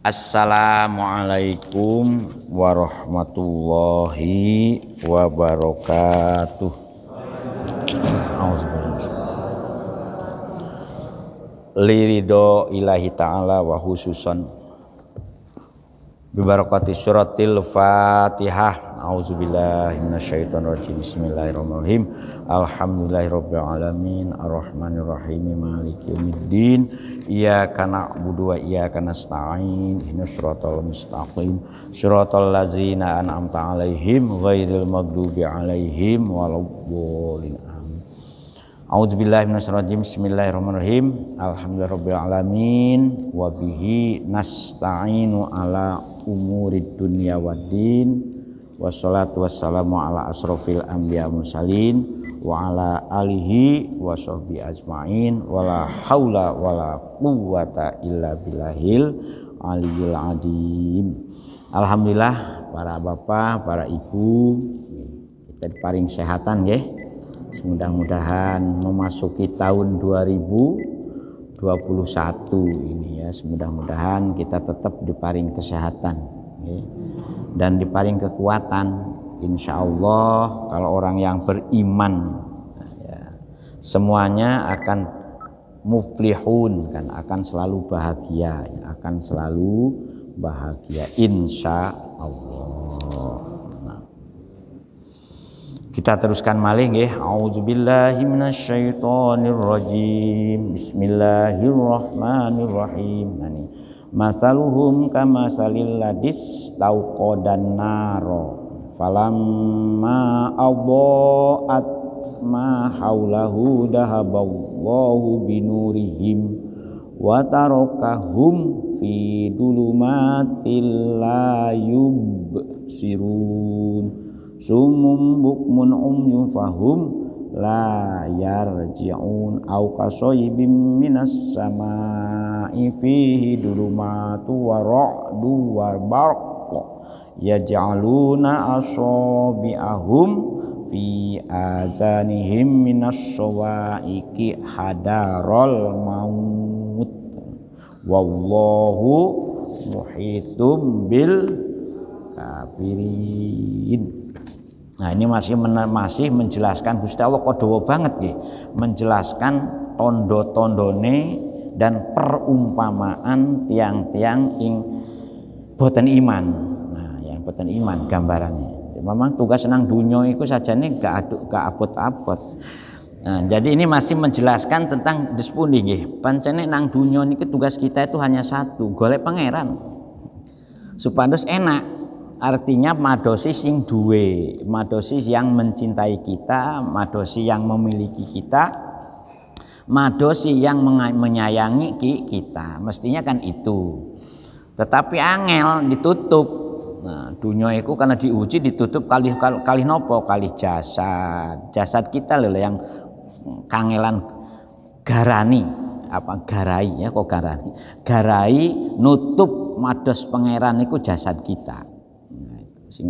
Assalamualaikum warahmatullahi wabarakatuh Lirido ilahi ta'ala wa khususan Bibarakati suratil fatihah A'udzubillahi minasyaitonirrajim Bismillahirrahmanirrahim Alhamdulillahirabbil Ar-Rahmanirrahim maliki umiddin Iyaka na'budu wa iyaka nasta'in ihdinas suratul mustaqim Suratul lazina an'amta 'alaihim ghairil maghdubi 'alaihim waladdallin A'udzubillahi minasyaitonirrajim. Bismillahirrahmanirrahim. Alhamdulillahirabbil alamin wa bihi nasta'inu ala umurid dunya waddin. Wassalatu wassalamu ala asrofil anbiya mursalin wa ala alihi wa sahbi ajmain wala haula wala quwata illa billahil aliyil adim. Alhamdulillah para bapak, para ibu kita diparing kesehatan nggih. Ya Semudah mudahan memasuki tahun 2021 ini ya, semudah mudahan kita tetap diparing kesehatan ya. dan diparing kekuatan. Insya Allah kalau orang yang beriman ya, semuanya akan muflihun kan akan selalu bahagia, akan selalu bahagia. Insya Allah. Kita teruskan maling ya. A'udzubillahi minasyaitonirrajim. Bismillahirrahmanirrahim. Nah, Masaluhum kama salil ladis tauqodan naro. Falamma adha'at ma haulahu dahaballahu binurihim wa tarakahum fi dulumatil la yubsirun sumum bukmun umyun fahum la yarji'un au kasoyibim minas sama'i fihi dulumatu wa ra'du wa barq yaj'aluna asabi'ahum fi azanihim minas sawaiki hadarol maut wallahu muhitum bil kafirin Nah ini masih men masih menjelaskan Gusti Allah kodowo banget gih menjelaskan tondo-tondone dan perumpamaan tiang-tiang ing boten iman. Nah yang boten iman gambarannya. Memang tugas senang dunia itu saja nih gak aduk gak abot-abot. Nah, jadi ini masih menjelaskan tentang despuni nggih. Pancene nang dunia ini tugas kita itu hanya satu, golek pangeran. Supados enak artinya madosi sing duwe madosi yang mencintai kita madosi yang memiliki kita madosi yang menyayangi kita mestinya kan itu tetapi angel ditutup nah, dunia itu karena diuji ditutup kali kali, kali nopo kali jasad jasad kita loh yang kangelan garani apa garai ya kok garani garai nutup mados pangeran itu jasad kita sing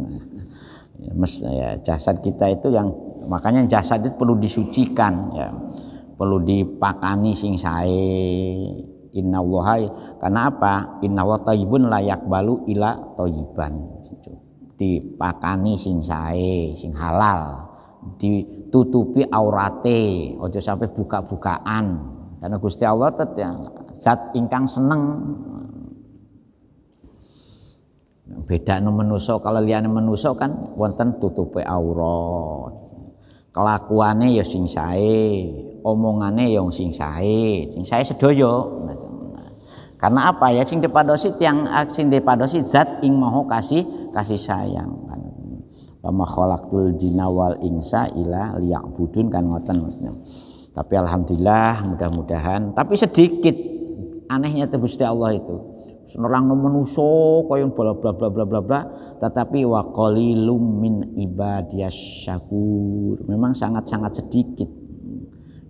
ya, mes, ya, jasad kita itu yang makanya jasad itu perlu disucikan ya perlu dipakani sing sae inna wahai karena apa inna wa taibun layak balu ila toiban dipakani sing sae sing halal ditutupi aurate ojo sampai buka-bukaan karena Gusti Allah tet ya, zat ingkang seneng Bedane manusa kalau liane manusa kan wonten tutupi aurat. Kelakuane ya sing sae, omongane ya sing sae, sing sae sedoyo Karena apa ya sing yang tiang ah, sing dipadosi zat ing maho kasih kasih sayang kan. Wa khalaqtul jinna wal insa ila kan ngoten maksudnya. Tapi alhamdulillah mudah-mudahan tapi sedikit anehnya tebus Gusti Allah itu nerangno menuso kaya bla bla bla bla bla bla tetapi wa qalilum min ibadiyas syakur memang sangat-sangat sedikit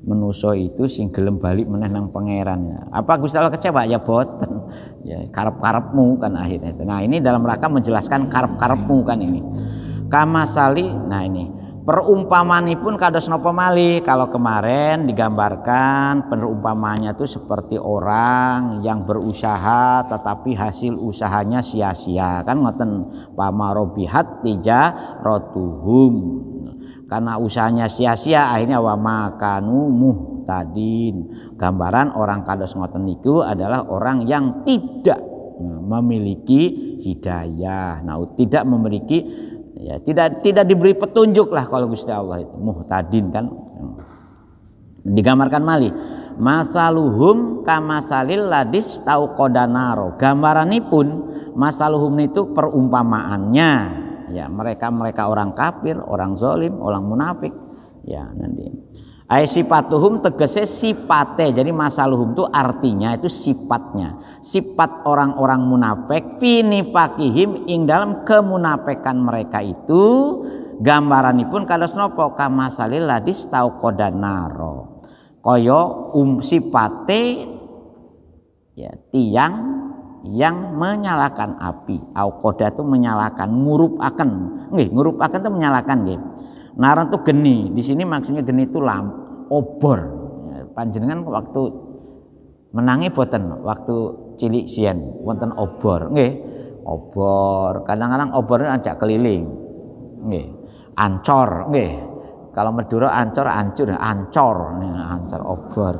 menuso itu sing gelem balik meneh nang pangeran ya. apa Gusti Allah kecewa ya boten ya karep-karepmu kan akhirnya nah ini dalam rangka menjelaskan karep-karepmu kan ini kama sali nah ini Perumpamaan pun kados nopo malih. Kalau kemarin digambarkan perumpamanya itu seperti orang yang berusaha tetapi hasil usahanya sia-sia. Kan ngoten pamarobihat tija rotuhum. Karena usahanya sia-sia akhirnya wa makanu muhtadin. Gambaran orang kados ngoten niku adalah orang yang tidak memiliki hidayah. Nah, tidak memiliki ya tidak tidak diberi petunjuk lah kalau Gusti Allah itu muhtadin kan digambarkan mali masaluhum kamasalil ladis tau kodanaro ini pun masaluhum itu perumpamaannya ya mereka mereka orang kafir orang zolim orang munafik ya nanti Ay sifatuhum tegese sipate. Jadi masaluhum itu artinya itu sifatnya. Sifat orang-orang munafik finifakihim ing dalam kemunafikan mereka itu gambaranipun kados napa kamasalil ladis tau kodanaro. koyo um sipate ya tiang yang menyalakan api. Aukoda itu menyalakan, ngurup akan. Nggih, ngurup akan itu menyalakan nggih. Naran itu geni. Di sini maksudnya geni itu lampu obor ya, panjenengan waktu menangi boten waktu cilik sian wonten obor nggih obor kadang-kadang obornya ajak keliling nggih ancor nggih kalau Madura ancor ancur ancor ya, ancor obor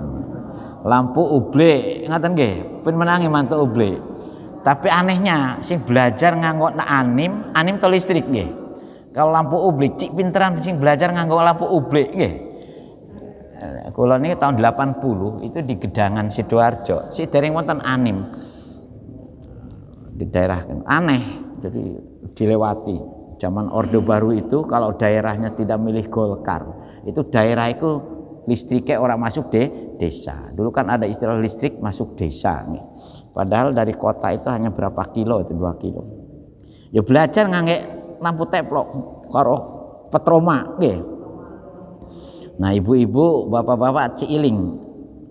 lampu uble ngaten nggih pun menangi mantu uble tapi anehnya sih belajar nganggo anim anim to listrik nggih kalau lampu uble cik pinteran sing belajar nganggo lampu uble nggih kula niki tahun 80 itu di Gedangan Sidoarjo, si dereng wonten anim. Di daerah kan, aneh, jadi dilewati. Zaman Orde hmm. Baru itu kalau daerahnya tidak milih Golkar, itu daerah itu listriknya orang masuk deh desa. Dulu kan ada istilah listrik masuk desa nih. Padahal dari kota itu hanya berapa kilo itu dua kilo. Ya belajar ngangge lampu teplok karo petroma nih Nah, ibu-ibu, bapak-bapak Ciiling.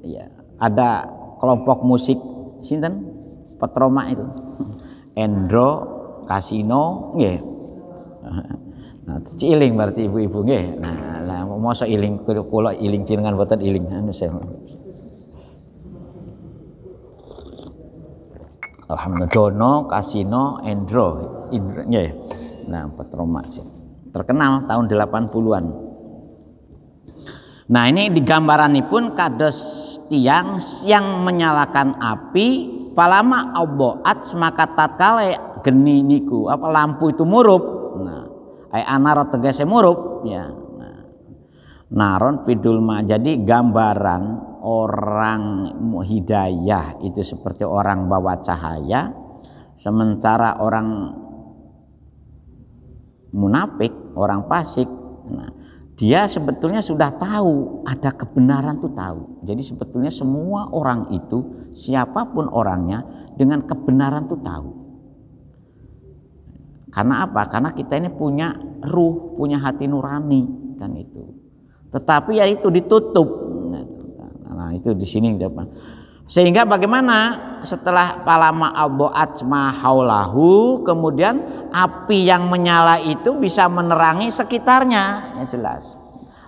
Ya, ada kelompok musik sinten? Petroma itu. Endro, Kasino, nggih. Nah, Ciiling berarti ibu-ibu nggih. Nah, mau so iling kulo iling jenengan buatan iling anu saya. Alhamdulillah Dono, Kasino, Endro, Indro, nggih. Nah, Petroma terkenal tahun 80-an. Nah ini di gambaran ini pun kados tiang yang menyalakan api palama oboat semaka tatkale geni niku apa lampu itu murup nah ai anaro tegese murup ya nah naron vidulma jadi gambaran orang hidayah itu seperti orang bawa cahaya sementara orang munafik orang pasik nah dia sebetulnya sudah tahu ada kebenaran tuh tahu. Jadi sebetulnya semua orang itu siapapun orangnya dengan kebenaran tuh tahu. Karena apa? Karena kita ini punya ruh, punya hati nurani kan itu. Tetapi ya itu ditutup. Nah itu nah, nah, di sini depan sehingga bagaimana setelah palama atma mahaulahu kemudian api yang menyala itu bisa menerangi sekitarnya ya jelas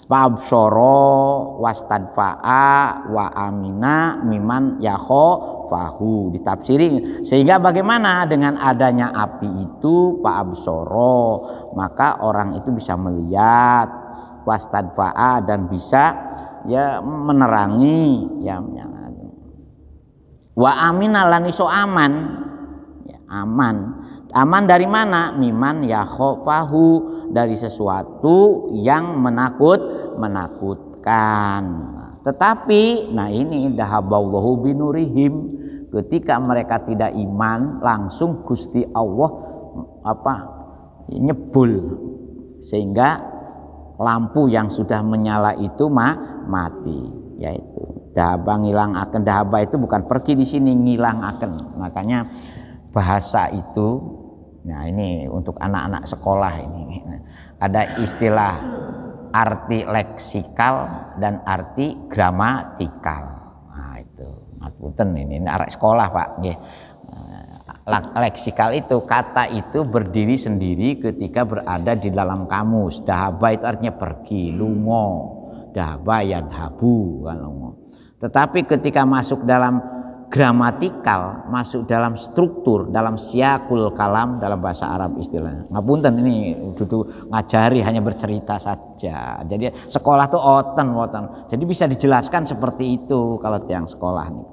Fa'absoro wastanfa'a wa amina miman yaho fahu ditafsiri sehingga bagaimana dengan adanya api itu Pak Absoro maka orang itu bisa melihat wastanfa'a dan bisa ya menerangi ya, ya Wa amina lan iso aman. Ya, aman. Aman dari mana? Miman ya khofahu dari sesuatu yang menakut menakutkan. Tetapi, nah ini dahaballahu binurihim ketika mereka tidak iman langsung Gusti Allah apa nyebul sehingga lampu yang sudah menyala itu mah mati yaitu dahaba ngilang akan dahaba itu bukan pergi di sini ngilang akan makanya bahasa itu nah ini untuk anak-anak sekolah ini ada istilah arti leksikal dan arti gramatikal nah itu ngapunten ini, ini arah sekolah Pak ya leksikal itu kata itu berdiri sendiri ketika berada di dalam kamus dahaba itu artinya pergi lungo dahaba ya dahabu kalau tetapi ketika masuk dalam gramatikal, masuk dalam struktur, dalam siakul kalam dalam bahasa Arab istilahnya. Ngapunten ini duduk ngajari hanya bercerita saja. Jadi sekolah tuh oten oten. Jadi bisa dijelaskan seperti itu kalau tiang sekolah nih.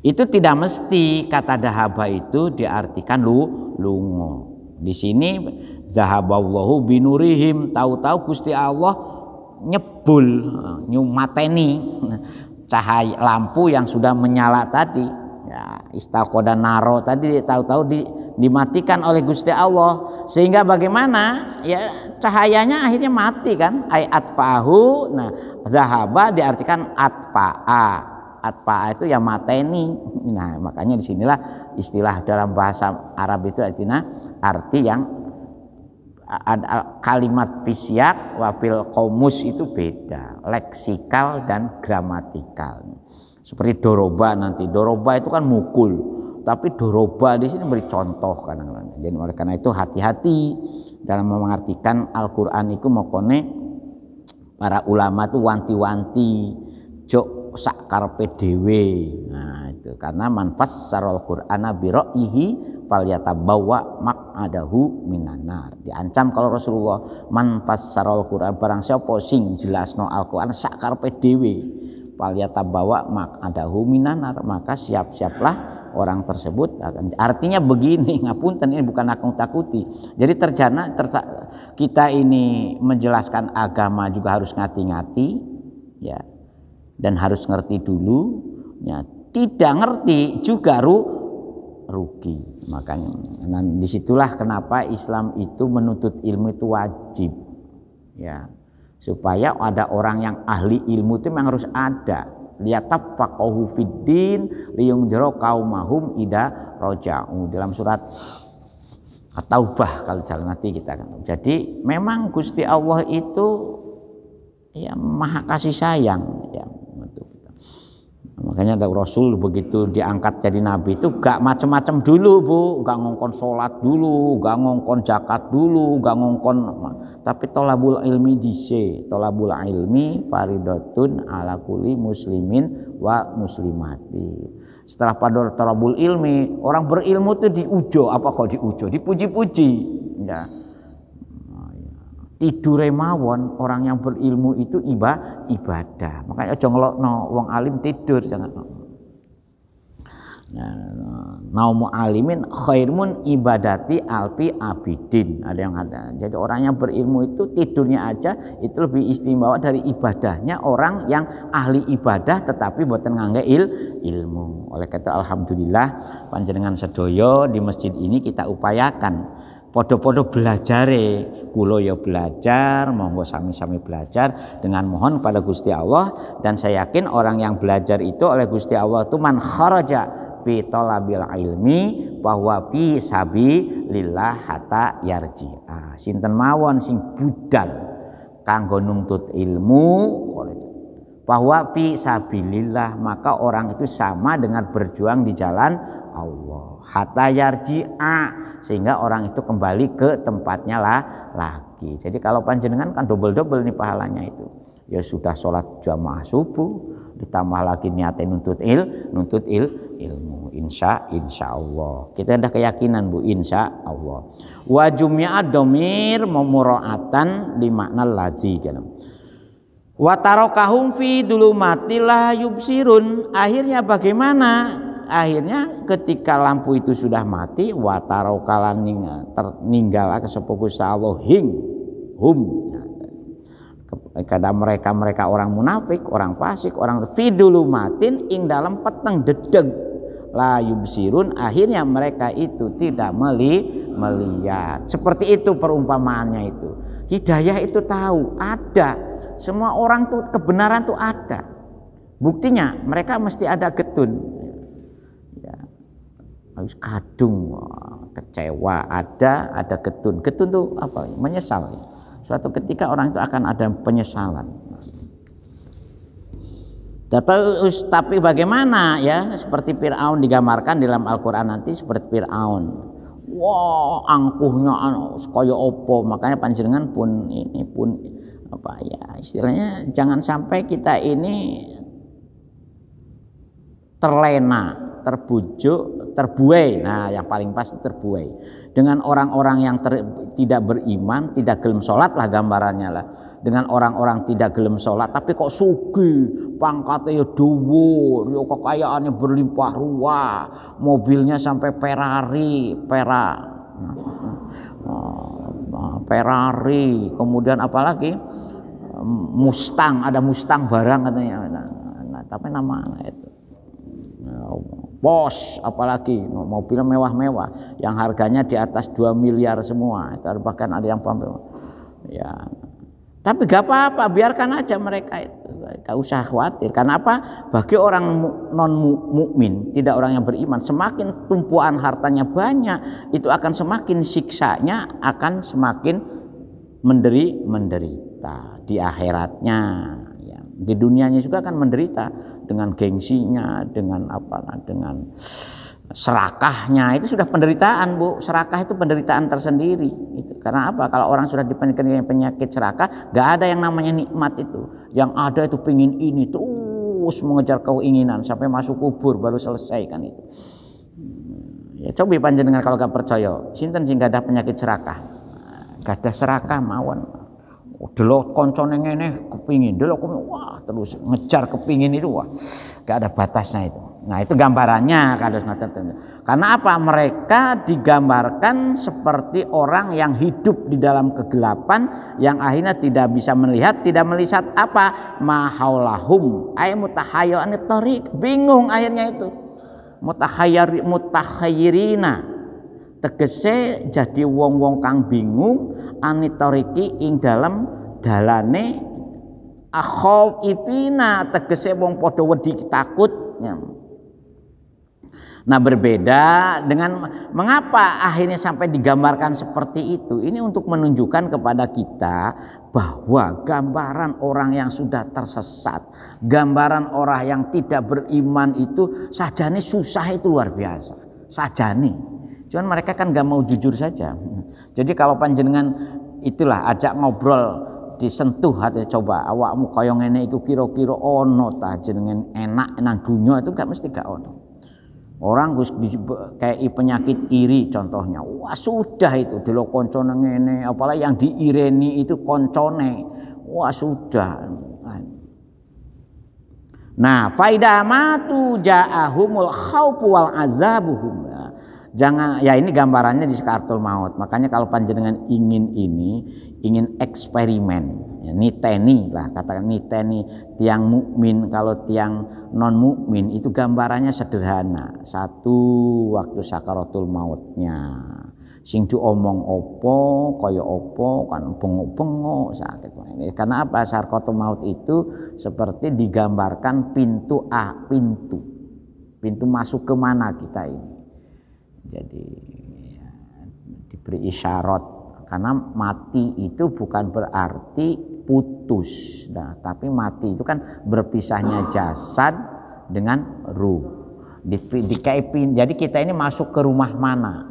Itu tidak mesti kata dahaba itu diartikan lu lungo. Di sini zahaballahu binurihim, tahu-tahu Gusti Allah nyebul nyumateni cahaya lampu yang sudah menyala tadi ya istakoda naro tadi tahu-tahu di, dimatikan oleh Gusti Allah sehingga bagaimana ya cahayanya akhirnya mati kan ayat atfahu nah zahaba diartikan atfa'a atfa'a itu yang mateni nah makanya disinilah istilah dalam bahasa Arab itu artinya arti yang ada kalimat fisiak wafil komus itu beda leksikal dan gramatikal seperti doroba nanti doroba itu kan mukul tapi doroba di sini beri contoh kadang-kadang jadi oleh karena itu hati-hati dalam mengartikan Al-Qur'an itu mokone para ulama itu wanti-wanti jok sak karpe Nah, itu karena manfas sarol Quran Nabi Rohihi bi bawa mak adahu minanar. Diancam kalau Rasulullah manfas sarol Qur'an barang siapa sing no Al-Qur'an sak karpe bawa mak adahu minanar, maka siap-siaplah orang tersebut artinya begini ngapunten ini bukan aku takuti jadi terjana terta, kita ini menjelaskan agama juga harus ngati-ngati ya dan harus ngerti dulu ya tidak ngerti juga ru rugi makanya dan disitulah kenapa Islam itu menuntut ilmu itu wajib ya supaya ada orang yang ahli ilmu itu memang harus ada Lihat, tafakohu fiddin kaum mahum ida roja'u dalam surat atau taubah kalau jalan nanti kita akan. Jadi memang Gusti Allah itu ya maha kasih sayang ya Makanya ada Rasul begitu diangkat jadi nabi itu gak macem-macem dulu bu, gak ngongkon sholat dulu, gak ngongkon zakat dulu, gak ngongkon tapi tolabul ilmi dice, tolabul ilmi faridotun ala kuli muslimin wa muslimati. Setelah pada tolabul ilmi, orang berilmu itu diujo, apa kok diujo? Dipuji-puji. Ya tidur mawon orang yang berilmu itu iba, ibadah makanya aja ngelokno wong alim tidur jangan nah, naumu alimin khairmun ibadati alpi abidin ada yang ada jadi orang yang berilmu itu tidurnya aja itu lebih istimewa dari ibadahnya orang yang ahli ibadah tetapi buatan ngangge il ilmu oleh kata alhamdulillah panjenengan sedoyo di masjid ini kita upayakan Podo-podo belajar kulo ya belajar, monggo sami-sami belajar dengan mohon pada Gusti Allah dan saya yakin orang yang belajar itu oleh Gusti Allah itu man kharaja fi talabil ilmi bahwa fi lillah hatta yarji. Ah, sinten mawon sing budal kanggo nuntut ilmu bahwa fi sabilillah maka orang itu sama dengan berjuang di jalan Allah hatta yarji'a sehingga orang itu kembali ke tempatnya lah lagi jadi kalau panjenengan kan double-double nih pahalanya itu ya sudah sholat jamaah subuh ditambah lagi niatnya nuntut il nuntut il ilmu insya insya Allah kita ada keyakinan bu insya Allah wajumiat domir memuroatan lima nalazi gitu. Watarokahum fi dulu matilah yubsirun. Akhirnya bagaimana? Akhirnya ketika lampu itu sudah mati, watarokalan tertinggal kesepukus Allah hing hum. Nah, kadang mereka mereka orang munafik, orang fasik, orang fi dulu matin ing dalam peteng dedeg la yubsirun akhirnya mereka itu tidak meli melihat seperti itu perumpamaannya itu hidayah itu tahu ada semua orang tuh kebenaran tuh ada. Buktinya mereka mesti ada getun. Ya. Harus kadung, kecewa, ada, ada getun. Getun tuh apa? Menyesal. Suatu ketika orang itu akan ada penyesalan. Tapi, bagaimana ya seperti Fir'aun digambarkan dalam Al-Quran nanti seperti Fir'aun wah wow, angkuhnya anu, kaya opo makanya panjenengan pun ini pun apa ya istilahnya jangan sampai kita ini terlena terbujuk, terbuai. Nah, yang paling pasti terbuai. Dengan orang-orang yang ter, tidak beriman, tidak gelem sholat lah gambarannya lah. Dengan orang-orang tidak gelem sholat, tapi kok suki, pangkatnya ya yo ya kekayaannya berlimpah ruah, mobilnya sampai Ferrari, pera, eh, eh, eh, Ferrari, kemudian apalagi Mustang, ada Mustang barang katanya. Nah, nah, nah tapi nama anak itu. Pos apalagi mobil mewah-mewah yang harganya di atas 2 miliar semua. Itu Bahkan ada yang pamer. Ya. Tapi gak apa-apa, biarkan aja mereka itu. Gak usah khawatir. Karena apa? Bagi orang non mukmin, tidak orang yang beriman, semakin tumpuan hartanya banyak, itu akan semakin siksanya akan semakin menderi menderita menderita di akhiratnya ya. di dunianya juga akan menderita dengan gengsinya dengan apa dengan serakahnya itu sudah penderitaan bu serakah itu penderitaan tersendiri itu karena apa kalau orang sudah dipenyakit penyakit serakah gak ada yang namanya nikmat itu yang ada itu pingin ini terus mengejar keinginan sampai masuk kubur baru selesai kan itu hmm, ya coba dengan kalau gak percaya sinten sih gak ada penyakit serakah gak ada serakah mawon delok koncone ngene kepingin aku wah terus ngejar kepingin itu wah gak ada batasnya itu nah itu gambarannya kados karena apa mereka digambarkan seperti orang yang hidup di dalam kegelapan yang akhirnya tidak bisa melihat tidak melihat apa mahaulahum ay mutahayyan bingung akhirnya itu mutahayyir mutahayyirina tegese jadi wong-wong kang bingung anitoriki ing dalam dalane akhov ifina tegese wong podo wedi takutnya nah berbeda dengan mengapa akhirnya sampai digambarkan seperti itu ini untuk menunjukkan kepada kita bahwa gambaran orang yang sudah tersesat gambaran orang yang tidak beriman itu sajane susah itu luar biasa sajane Cuman mereka kan gak mau jujur saja. Jadi kalau panjenengan itulah ajak ngobrol disentuh hati coba awakmu koyong ini itu kiro kiro ono ta jenengan enak enang dunia itu gak mesti gak ono. Orang Gus kayak penyakit iri contohnya. Wah, sudah itu dulu koncone ini, apalagi yang diireni itu koncone. Wah, sudah. Nah, faidah matu ja'ahumul khauf wal azabuhum. Jangan ya ini gambarannya di sekartul maut. Makanya kalau panjenengan ingin ini, ingin eksperimen, ya, niteni lah katakan niteni tiang mukmin kalau tiang non mukmin itu gambarannya sederhana. Satu waktu sakaratul mautnya. Sing omong opo, koyo opo, kan bengo-bengo sakit. Karena apa? Sakaratul maut itu seperti digambarkan pintu A, pintu. Pintu masuk kemana kita ini jadi ya, diberi isyarat karena mati itu bukan berarti putus nah tapi mati itu kan berpisahnya jasad dengan ruh di, di jadi kita ini masuk ke rumah mana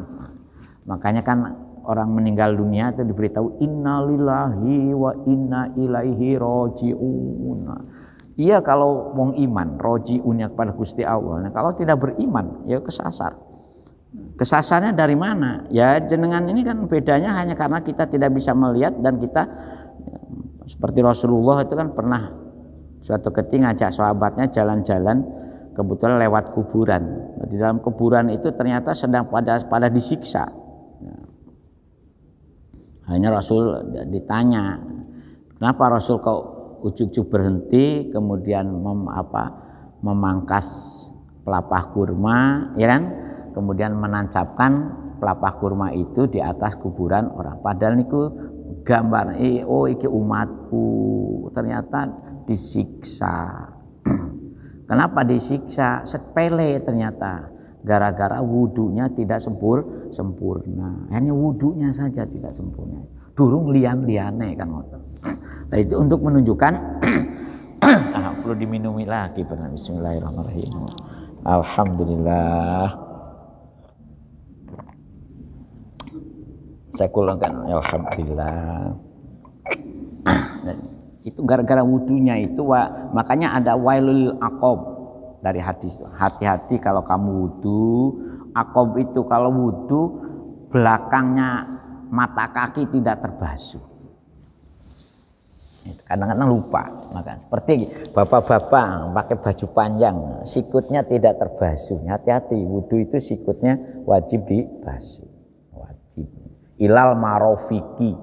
makanya kan orang meninggal dunia itu diberitahu innalillahi wa inna ilaihi rojiun Iya kalau mau iman, rojiunnya kepada Gusti Allah. Nah, kalau tidak beriman, ya kesasar. Kesasarnya dari mana? Ya jenengan ini kan bedanya hanya karena kita tidak bisa melihat dan kita seperti Rasulullah itu kan pernah suatu ketika ngajak sahabatnya jalan-jalan kebetulan lewat kuburan. Di dalam kuburan itu ternyata sedang pada pada disiksa. Hanya Rasul ditanya, kenapa Rasul kau ujuk-ujuk berhenti kemudian mem, apa, memangkas pelapah kurma, ya kan? kemudian menancapkan pelapa kurma itu di atas kuburan orang. Padahal niku gambar, e, oh iki umatku, ternyata disiksa. Kenapa disiksa? Sepele ternyata. Gara-gara wudhunya tidak sempur, sempurna. Hanya wudhunya saja tidak sempurna. Durung lian-liane kan ngoten. Nah itu untuk menunjukkan ah, perlu diminumi lagi Bismillahirrahmanirrahim. Alhamdulillah. saya kulangkan ya, alhamdulillah itu gara-gara wudhunya itu makanya ada wailul akob dari hadis hati-hati kalau kamu wudhu akob itu kalau wudhu belakangnya mata kaki tidak terbasuh kadang-kadang lupa maka seperti bapak-bapak pakai baju panjang sikutnya tidak terbasuh hati-hati wudhu itu sikutnya wajib dibasuh ilal marofiki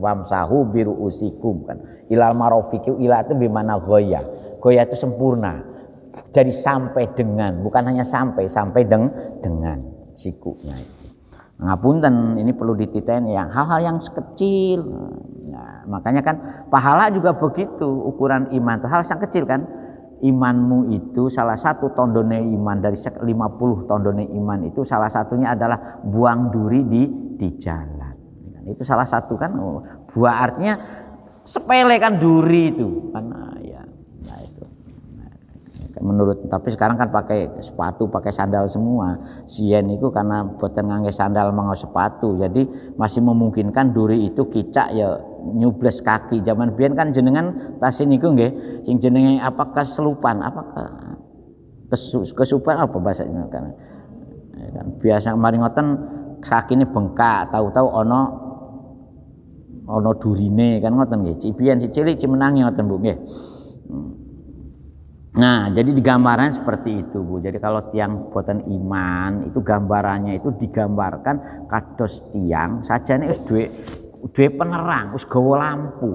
wamsahu biru usikum kan ilal marofiki ila itu bimana goya goya itu sempurna jadi sampai dengan bukan hanya sampai sampai deng, dengan sikunya itu ngapunten ini perlu dititain yang hal-hal yang sekecil nah, makanya kan pahala juga begitu ukuran iman hal yang kecil kan imanmu itu salah satu tondone iman dari 50 tondone iman itu salah satunya adalah buang duri di di jalan itu salah satu kan oh, buah artinya sepele kan duri itu karena ah, ya nah itu nah, menurut tapi sekarang kan pakai sepatu pakai sandal semua sien itu karena buat ngangge sandal mau sepatu jadi masih memungkinkan duri itu kicak ya nyubles kaki zaman biar kan jenengan tasin itu nggih sing jenengan apakah selupan apakah kesu, kesupan apa bahasanya kan, ya kan biasa kemarin ngoten ini bengkak tahu-tahu ono ono durine kan ngoten nggih cibian cicilik, cimenangi ngoten Bu nggih hmm. Nah, jadi digambaran seperti itu, Bu. Jadi kalau tiang buatan iman itu gambarannya itu digambarkan kados tiang sajane wis duwe duwe penerang, wis gawa lampu,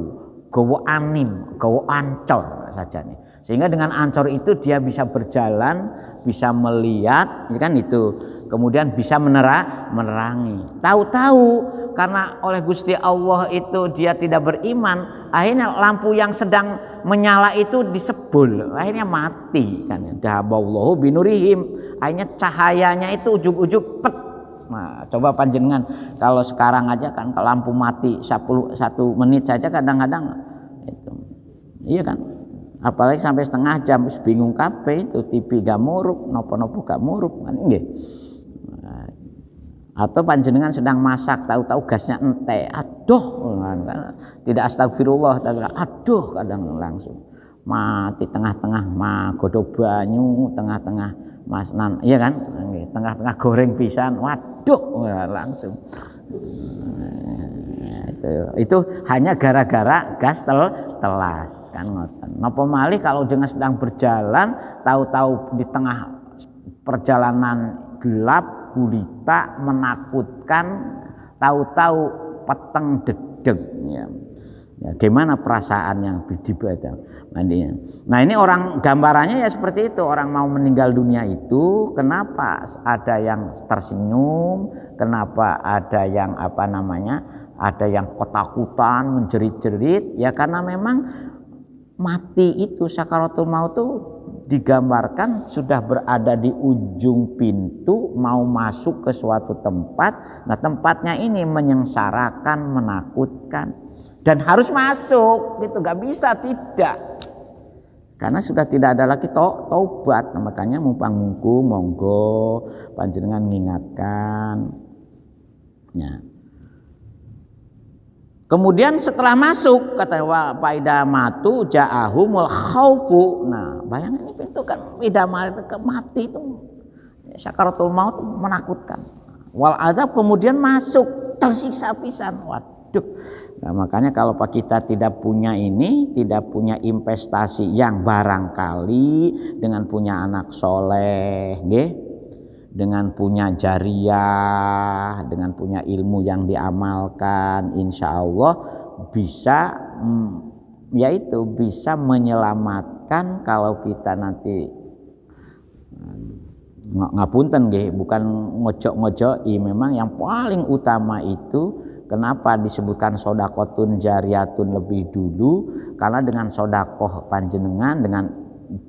gawa anim, gawa ancor sajane. Sehingga dengan ancor itu dia bisa berjalan, bisa melihat, ya kan itu kemudian bisa menerang, menerangi. Tahu-tahu karena oleh Gusti Allah itu dia tidak beriman, akhirnya lampu yang sedang menyala itu disebul, akhirnya mati kan. Dahaballahu binurihim, akhirnya cahayanya itu ujuk-ujuk pet. Nah, coba panjenengan kalau sekarang aja kan kalau lampu mati 10 satu menit saja kadang-kadang itu. Iya kan? Apalagi sampai setengah jam bingung kape itu TV gak muruk, nopo-nopo gak muruk kan atau panjenengan sedang masak tahu-tahu gasnya ente aduh kan, kan. tidak astagfirullah aduh kadang langsung mati tengah-tengah ma godo banyu tengah-tengah masnan iya kan tengah-tengah goreng pisan waduh kan, langsung itu itu hanya gara-gara gas tel telas kan ngoten napa malih kalau dengan sedang berjalan tahu-tahu di tengah perjalanan gelap gulita menakutkan tahu-tahu peteng dedeg ya. ya gimana perasaan yang dibaca mandinya nah ini orang gambarannya ya seperti itu orang mau meninggal dunia itu kenapa ada yang tersenyum kenapa ada yang apa namanya ada yang ketakutan menjerit-jerit ya karena memang mati itu sakaratul maut tuh digambarkan sudah berada di ujung pintu mau masuk ke suatu tempat. Nah, tempatnya ini menyengsarakan, menakutkan dan harus masuk gitu, gak bisa tidak. Karena sudah tidak ada lagi to taubat, nah, makanya mumpang mungku monggo panjenengan mengingatkan. Ya. Nah. Kemudian setelah masuk kata wa matu ja'ahumul khaufu. Nah, bayangin ini pintu kan ke mati itu sakaratul maut menakutkan. Wal adab kemudian masuk tersiksa pisan. Waduh. Nah, makanya kalau Pak kita tidak punya ini, tidak punya investasi yang barangkali dengan punya anak soleh, nggih, dengan punya jariah, dengan punya ilmu yang diamalkan, insya Allah bisa, mm, yaitu bisa menyelamatkan kalau kita nanti mm, nggak ngapunten gih, bukan ngocok-ngocoi, memang yang paling utama itu Kenapa disebutkan sodakotun jariatun lebih dulu? Karena dengan sodakoh panjenengan, dengan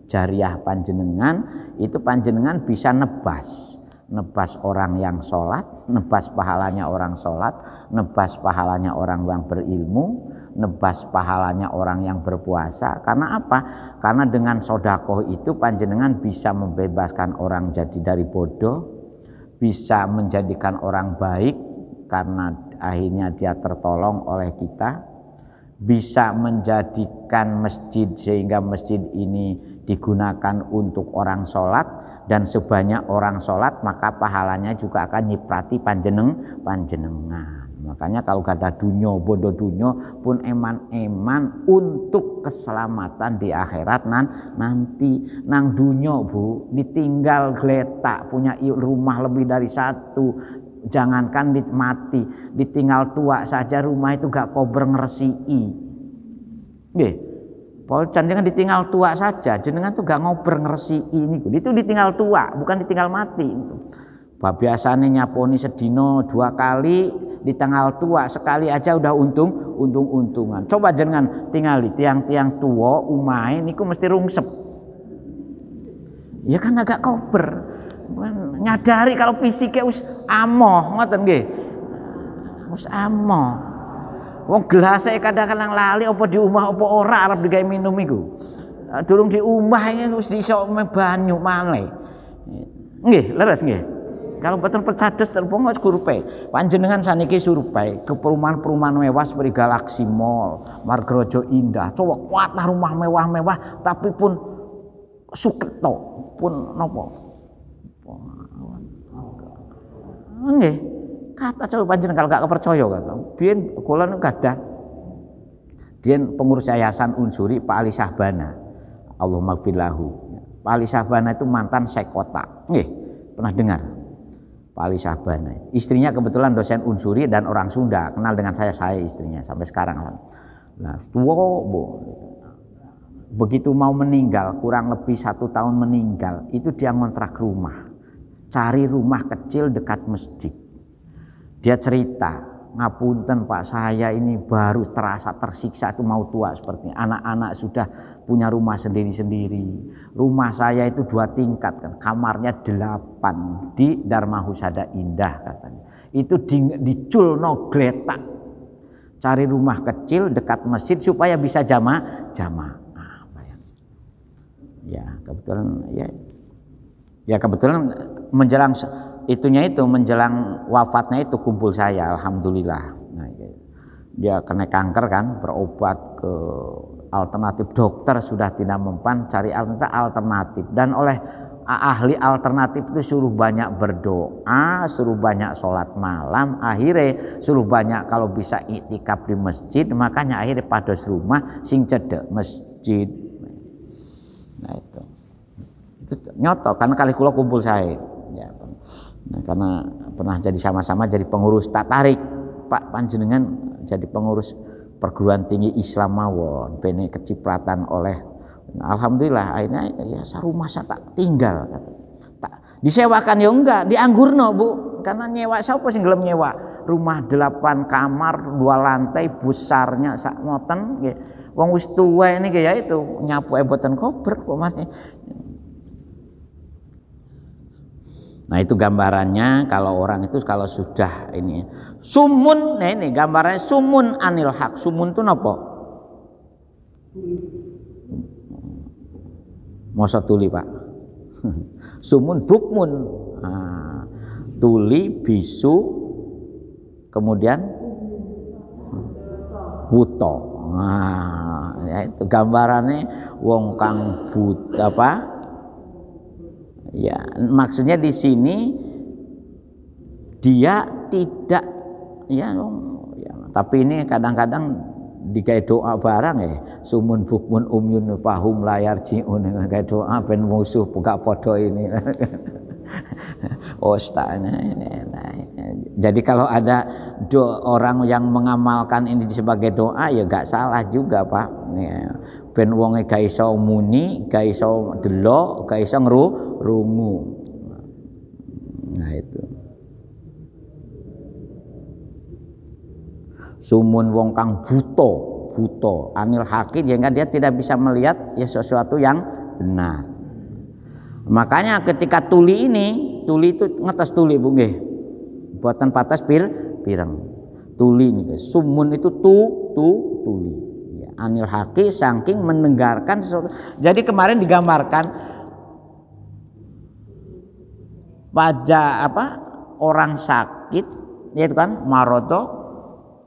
jariah panjenengan, itu panjenengan bisa nebas nebas orang yang sholat, nebas pahalanya orang sholat, nebas pahalanya orang yang berilmu, nebas pahalanya orang yang berpuasa. Karena apa? Karena dengan sodakoh itu panjenengan bisa membebaskan orang jadi dari bodoh, bisa menjadikan orang baik karena akhirnya dia tertolong oleh kita, bisa menjadikan masjid sehingga masjid ini digunakan untuk orang sholat dan sebanyak orang sholat maka pahalanya juga akan nyiprati panjeneng panjenengan makanya kalau kata dunyo bodoh dunyo pun eman-eman untuk keselamatan di akhirat nan nanti nang dunyo bu ditinggal geletak punya rumah lebih dari satu jangankan mati ditinggal tua saja rumah itu gak kober i Gih, Polcan jangan ditinggal tua saja. Jenengan tuh gak ngobrol ngeresi ini. Itu ditinggal tua, bukan ditinggal mati. Bah, gitu. biasanya nyaponi sedino dua kali di tanggal tua sekali aja udah untung untung untungan. Coba jangan tinggal di tiang-tiang tua umai niku mesti rungsep. Ya kan agak koper. Nyadari kalau fisiknya us amoh ngoten nggih. Us amoh. Wong gelasnya kadang-kadang lali apa di rumah apa ora Arab digawe minum iku. Nah, durung di rumah ini harus diisok banyu malai. Nggih, leres nggih. Kalau betul percades terpongos survei. Panjenengan saniki survei ke perumahan-perumahan mewah seperti Galaxy Mall, Margrojo Indah. Coba kuatlah rumah mewah-mewah tapi pun suketo pun nopo. Nggih. Kata cowok panjenengan kalau gak kepercaya kata. Biyen kula nu pengurus yayasan unsuri Pak Ali Sahbana. Allah magfirlahu. Pak Ali Sahbana itu mantan sekota. Nih, pernah dengar? Pak Ali Sahbana. Istrinya kebetulan dosen unsuri dan orang Sunda. Kenal dengan saya, saya istrinya sampai sekarang. Nah, tua bu. Begitu mau meninggal, kurang lebih satu tahun meninggal, itu dia ngontrak rumah. Cari rumah kecil dekat masjid dia cerita, ngapunten Pak saya ini baru terasa tersiksa itu mau tua seperti anak-anak sudah punya rumah sendiri-sendiri rumah saya itu dua tingkat kan kamarnya delapan di Dharma Husada Indah katanya itu di, di Culno cari rumah kecil dekat masjid supaya bisa jama jama ah, ya? ya kebetulan ya ya kebetulan menjelang itunya itu menjelang wafatnya itu kumpul saya alhamdulillah nah, iya. dia kena kanker kan berobat ke alternatif dokter sudah tidak mempan cari alternatif dan oleh ahli alternatif itu suruh banyak berdoa, suruh banyak sholat malam, akhirnya suruh banyak kalau bisa itikaf di masjid, makanya akhirnya pada rumah sing cedek masjid. Nah itu. Itu nyoto karena kali kumpul saya. Nah, karena pernah jadi sama-sama jadi pengurus tak tarik Pak Panjenengan jadi pengurus perguruan tinggi Islam mawon bene kecipratan oleh nah, alhamdulillah akhirnya ya sarumah saya tak tinggal kata. Tak disewakan ya enggak, dianggurno Bu. Karena nyewa siapa sih gelem nyewa? Rumah delapan kamar, dua lantai, besarnya sak moten nggih. Wong wis tuwa ini kayak itu nyapu ebotan kober pemane Nah itu gambarannya kalau orang itu kalau sudah ini sumun, nah ini gambarannya sumun anil hak. Sumun itu nopo? Masa tuli pak? sumun bukmun, nah, tuli bisu, kemudian buto Nah, ya itu gambarannya wong kang but apa? Ya, maksudnya di sini dia tidak ya, ya tapi ini kadang-kadang dikai doa barang ya sumun bukmun umyun pahum layar dengan kayak doa ben musuh buka podo ini Oh, Ustana. Nah, nah, nah. Jadi kalau ada orang yang mengamalkan ini sebagai doa ya gak salah juga Pak. Ya. Ben wonge ga iso muni, ga iso delok, ga iso ngeru, rungu. Nah itu. Sumun wong kang buto, buto, anil hakin ya kan dia tidak bisa melihat ya sesuatu yang benar. Makanya ketika tuli ini, tuli itu ngetes tuli bunge. Buatan patas pir pirang. Tuli ini, sumun itu tu tu tuli. Ya, anil haki saking mendengarkan sesuatu. Jadi kemarin digambarkan wajah apa orang sakit ya itu kan maroto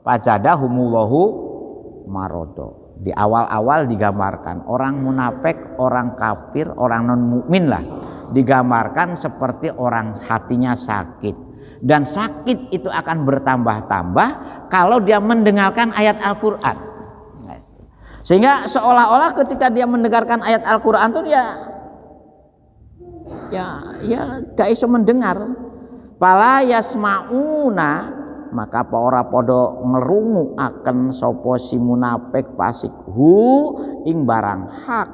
pajada humulohu maroto di awal-awal digambarkan orang munafik, orang kafir, orang non mukmin lah digambarkan seperti orang hatinya sakit dan sakit itu akan bertambah-tambah kalau dia mendengarkan ayat Al-Qur'an. Sehingga seolah-olah ketika dia mendengarkan ayat Al-Qur'an tuh dia ya ya gak iso mendengar. Pala yasmauna maka apa ora podo ngerungu akan sopo si munafik pasik hu ing barang hak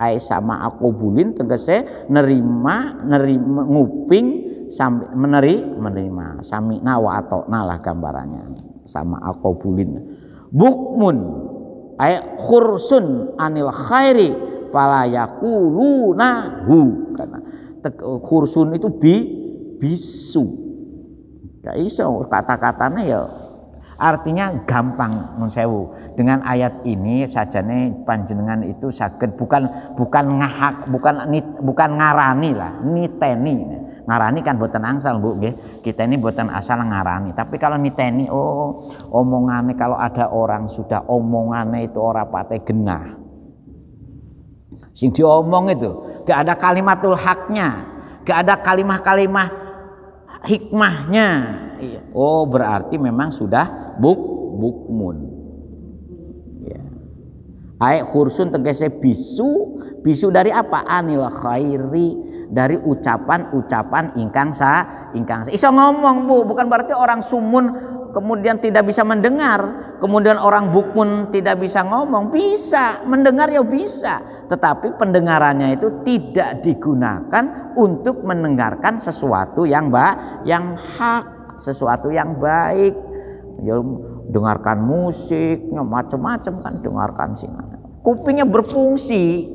ai sama aku bulin tegese nerima nerima nguping sambil meneri menerima sami nawa atau nalah gambarannya sama aku bulin bukmun ai khursun anil khairi falayakulu nahu karena kursun itu bi bisu ya iso kata-katanya ya artinya gampang mensewu dengan ayat ini sajane panjenengan itu sakit bukan bukan ngahak bukan nit, bukan ngarani lah niteni ngarani kan buatan asal bu kita ini buatan asal ngarani tapi kalau niteni oh omongannya kalau ada orang sudah omongannya itu ora pate genah sing diomong itu gak ada kalimatul haknya gak ada kalimat kalimat hikmahnya. Iya. Oh, berarti memang sudah buk bukmun. Ya. kursus kursun tegese bisu, bisu dari apa? Anil khairi, dari ucapan-ucapan ingkang sa, ingkang sa. Iso ngomong, Bu, bukan berarti orang sumun kemudian tidak bisa mendengar, kemudian orang bukun tidak bisa ngomong, bisa mendengar ya bisa, tetapi pendengarannya itu tidak digunakan untuk mendengarkan sesuatu yang baik, yang hak, sesuatu yang baik. Ya, dengarkan musik, macam-macam kan dengarkan sih. Kupingnya berfungsi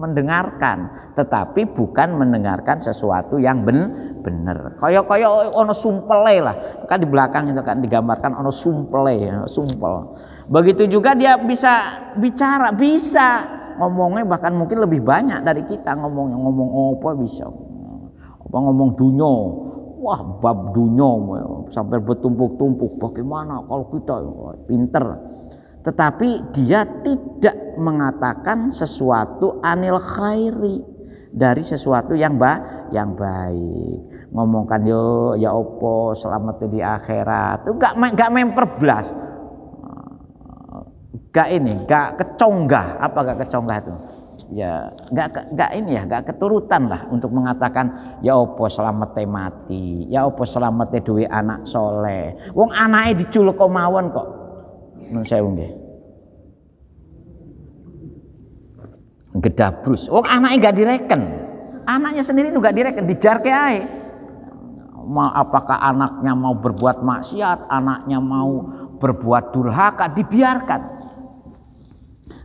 mendengarkan tetapi bukan mendengarkan sesuatu yang ben bener Koyo koyo ono sumpele lah kan di belakang itu kan digambarkan ono sumpele ya, sumpel begitu juga dia bisa bicara bisa ngomongnya bahkan mungkin lebih banyak dari kita ngomongnya ngomong apa bisa apa ngomong dunyo wah bab dunyo sampai bertumpuk-tumpuk bagaimana kalau kita pinter tetapi dia tidak mengatakan sesuatu anil khairi dari sesuatu yang ba yang baik. Ngomongkan yo ya opo selamat di akhirat. Itu gak gak memperblas Gak ini, gak keconggah. Apa gak keconggah itu? ya gak gak ini ya gak keturutan lah untuk mengatakan ya opo selamat mati ya opo selamat duwe anak soleh wong anaknya diculuk omawan kok Nun saya nggih. Gedabrus. Oh anaknya gak direken. Anaknya sendiri itu gak direken, ke ae. Ma, apakah anaknya mau berbuat maksiat, anaknya mau berbuat durhaka, dibiarkan.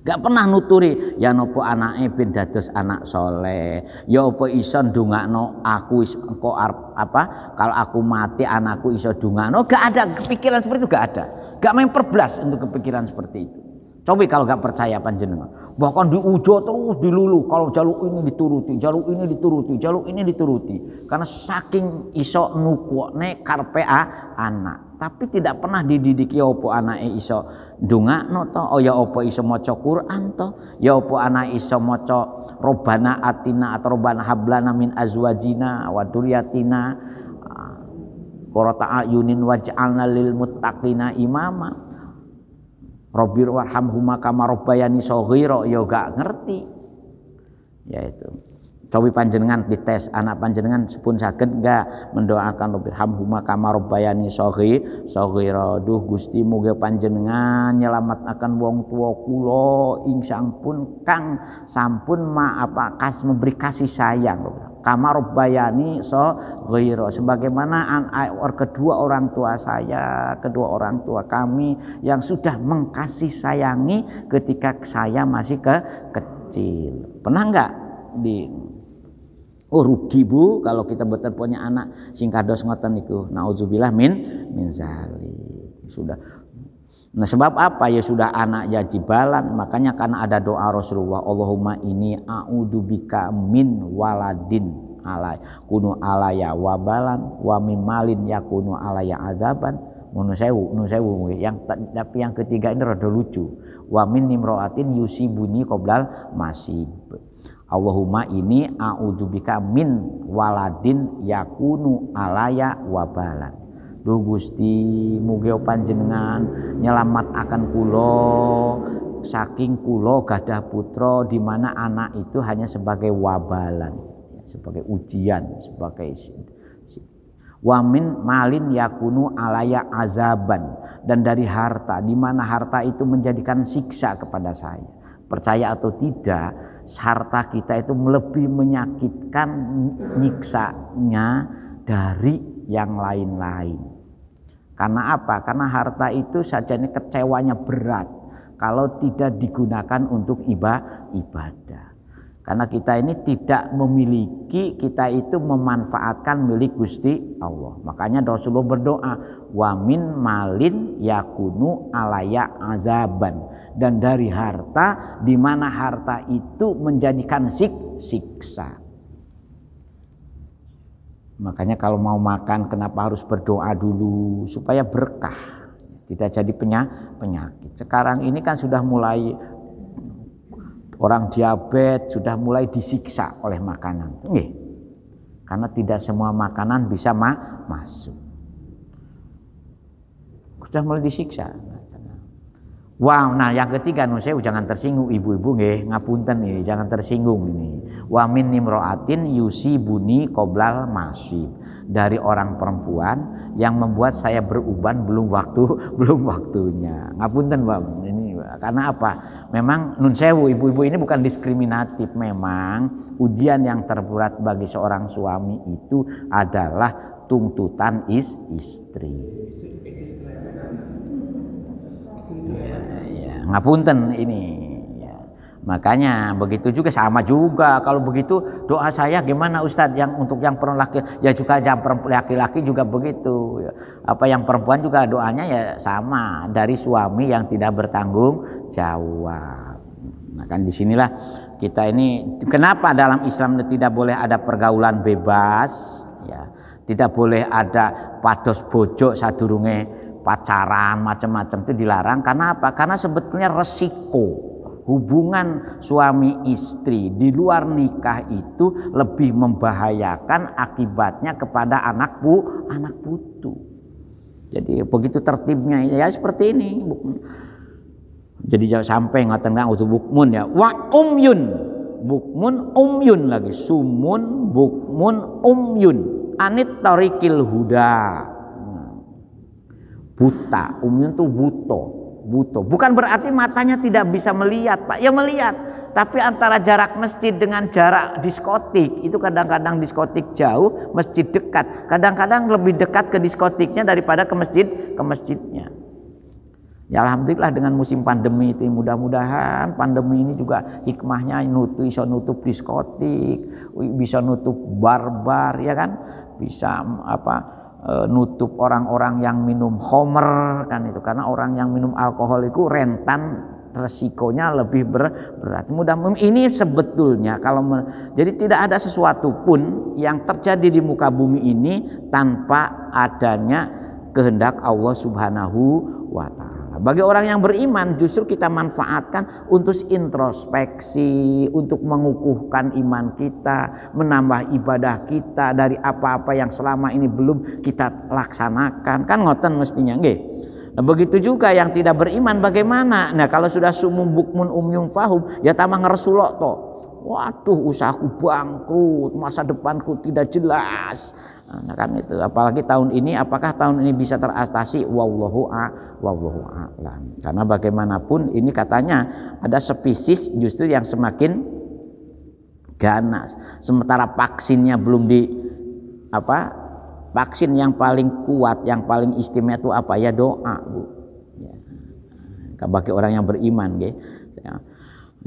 Gak pernah nuturi ya nopo anake ben dados anak soleh. Ya ison iso no aku is engko apa kalau aku mati anakku iso dungakno. Gak ada kepikiran seperti itu gak ada. Gak main perbelas untuk kepikiran seperti itu. Coba kalau gak percaya panjenengan. Bahkan diujo terus dilulu. Kalau jalur ini dituruti, jalur ini dituruti, jalur ini dituruti. Karena saking iso nuku ne karpe a anak. Tapi tidak pernah dididiki opo anak e iso dunga no to. Oh ya opo iso moco Quran to. Ya opo anak iso moco robana atina atau robana hablana min azwajina waduriatina Korota ayunin waj'alna lil muttaqina imama Robir warham kama rabbayani saghira ya gak ngerti yaitu cobi panjenengan dites anak panjenengan sepun sakit gak mendoakan Robir ham huma rabbayani saghi saghira duh Gusti muga panjenengan nyelamat akan wong tua kulo, ing sampun kang sampun ma apa kas memberi kasih sayang kama robbayani so ghiro. sebagaimana or kedua orang tua saya kedua orang tua kami yang sudah mengkasih sayangi ketika saya masih ke kecil pernah enggak di Oh rugi bu kalau kita betul punya anak singkados ngoten niku nauzubillah min min zali. sudah Nah sebab apa ya sudah anak jajibalan makanya kan ada doa Rasulullah Allahumma ini a'udubika min waladin alay kunu alaya wabalan wa mimalin ya kunu alaya azaban munusewu munusewu yang tapi yang ketiga ini rada lucu wa min nimroatin yusibuni qoblal masih Allahumma ini a'udubika min waladin yakunu alaya wabalan Duh Gusti mugeo panjenengan nyelamat akan kulo saking kulo gadah putro, di mana anak itu hanya sebagai wabalan ya, sebagai ujian sebagai wamin malin yakunu alaya azaban dan dari harta di mana harta itu menjadikan siksa kepada saya percaya atau tidak harta kita itu lebih menyakitkan nyiksanya dari yang lain-lain karena apa? Karena harta itu saja ini kecewanya berat kalau tidak digunakan untuk ibadah. Karena kita ini tidak memiliki, kita itu memanfaatkan milik Gusti Allah. Makanya Rasulullah berdoa, wamin malin yakunu alaya azaban. Dan dari harta, di mana harta itu menjadikan sik, siksa. Makanya kalau mau makan kenapa harus berdoa dulu supaya berkah. Tidak jadi penyakit. Sekarang ini kan sudah mulai orang diabetes sudah mulai disiksa oleh makanan. Nih, karena tidak semua makanan bisa ma masuk. Sudah mulai disiksa. Wow, nah yang ketiga nu saya jangan tersinggung ibu-ibu nggih, ngapunten nih, jangan tersinggung ini. Wa min nimraatin buni qoblal masib. Dari orang perempuan yang membuat saya beruban belum waktu, belum waktunya. Ngapunten, Pak. Ini karena apa? Memang nun sewu ibu-ibu ini bukan diskriminatif. Memang ujian yang terberat bagi seorang suami itu adalah tuntutan is istri ya, ngapunten ini ya. makanya begitu juga sama juga kalau begitu doa saya gimana Ustadz yang untuk yang perempuan laki ya juga yang perempuan laki-laki juga begitu ya. apa yang perempuan juga doanya ya sama dari suami yang tidak bertanggung jawab nah kan disinilah kita ini kenapa dalam Islam tidak boleh ada pergaulan bebas ya tidak boleh ada pados bojo sadurunge pacaran macam-macam itu dilarang karena apa? Karena sebetulnya resiko hubungan suami istri di luar nikah itu lebih membahayakan akibatnya kepada anak bu anak putu. Jadi begitu tertibnya ya seperti ini. Jadi jauh sampai ngatain tenang untuk bukmun ya. Wa umyun bukmun umyun lagi sumun bukmun umyun anit torikil huda buta umumnya tuh buto buto bukan berarti matanya tidak bisa melihat pak ya melihat tapi antara jarak masjid dengan jarak diskotik itu kadang-kadang diskotik jauh masjid dekat kadang-kadang lebih dekat ke diskotiknya daripada ke masjid ke masjidnya Ya Alhamdulillah dengan musim pandemi itu mudah-mudahan pandemi ini juga hikmahnya nutup, bisa nutup diskotik, bisa nutup barbar ya kan, bisa apa E, nutup orang-orang yang minum homer kan itu karena orang yang minum alkohol itu rentan resikonya lebih ber, berat. Mudah ini sebetulnya kalau jadi tidak ada sesuatu pun yang terjadi di muka bumi ini tanpa adanya kehendak Allah Subhanahu wa taala. Nah, bagi orang yang beriman justru kita manfaatkan untuk introspeksi, untuk mengukuhkan iman kita, menambah ibadah kita dari apa-apa yang selama ini belum kita laksanakan. Kan ngoten mestinya nggih. Nah, begitu juga yang tidak beriman bagaimana? Nah, kalau sudah sumum bukmun umyum fahum ya tamang resulok toh. Waduh, usahaku bangkrut, masa depanku tidak jelas. Nah, kan itu. Apalagi tahun ini, apakah tahun ini bisa teratasi? Wallahu a, wallahu a'lam. Karena bagaimanapun ini katanya ada spesies justru yang semakin ganas. Sementara vaksinnya belum di apa? Vaksin yang paling kuat, yang paling istimewa itu apa ya doa, Bu. Ya. Bagi orang yang beriman, gitu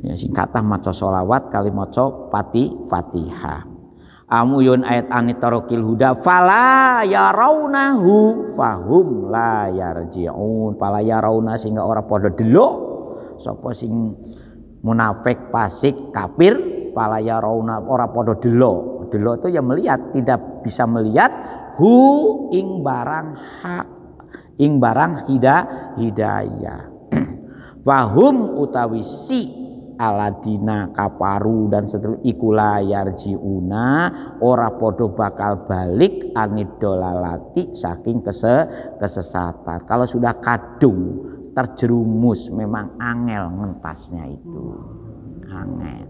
ya singkatan maca solawat kali maca pati fatihah amuyun ayat anitarokil huda fala yarawnahu fahum la yarji'un fala yarawna sehingga orang pada dulu sopo sing munafik pasik kapir fala yarawna orang pada dulu dulu itu ya melihat tidak bisa melihat hu ing barang hak ing barang hida hidayah fahum utawi si aladina kaparu dan seterusnya ikula yarjiuna ora podo bakal balik anidolalati saking kese, kesesatan kalau sudah kadung terjerumus memang angel ngentasnya itu angel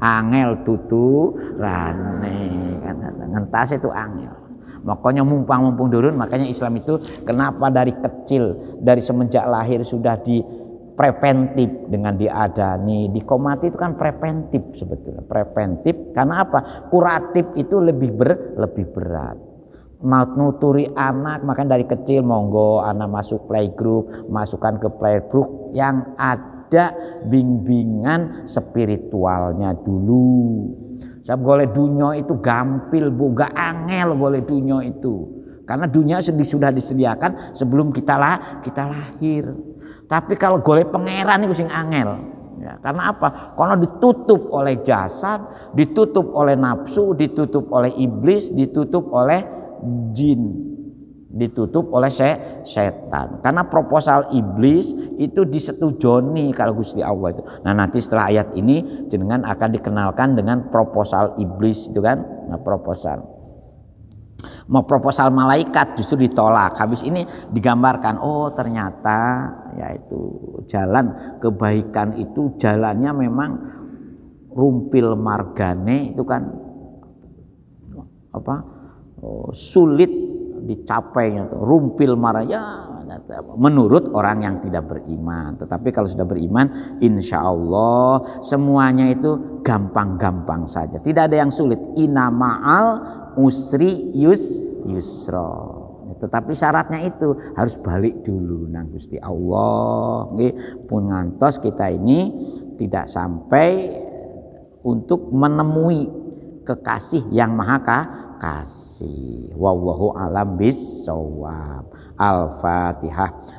angel tutu rane kan, kan, kan. ngentas itu angel makanya mumpang mumpung turun makanya Islam itu kenapa dari kecil dari semenjak lahir sudah di preventif dengan diadani, dikomati itu kan preventif sebetulnya, preventif karena apa? Kuratif itu lebih ber, lebih berat. Mau nuturi anak, makan dari kecil monggo anak masuk playgroup, masukkan ke playgroup yang ada bimbingan spiritualnya dulu. Saya boleh dunia itu gampil, bu, gak angel boleh dunia itu. Karena dunia sudah disediakan sebelum kita lah kita lahir. Tapi kalau golek pangeran itu sing angel. Ya, karena apa? Karena ditutup oleh jasad, ditutup oleh nafsu, ditutup oleh iblis, ditutup oleh jin, ditutup oleh setan. Karena proposal iblis itu disetujoni kalau Gusti Allah itu. Nah, nanti setelah ayat ini jenengan akan dikenalkan dengan proposal iblis itu kan. Nah, proposal mau proposal malaikat justru ditolak. Habis ini digambarkan, oh ternyata yaitu jalan kebaikan itu jalannya memang rumpil margane itu kan apa oh, sulit dicapainya tuh rumpil maraya menurut orang yang tidak beriman tetapi kalau sudah beriman insya Allah semuanya itu gampang-gampang saja tidak ada yang sulit inama'al usri yus yusro tetapi syaratnya itu harus balik dulu nang Gusti Allah. Nggih, pun ngantos kita ini tidak sampai untuk menemui kekasih yang maha kasih. Wallahu alam bisawab. Al-Fatihah.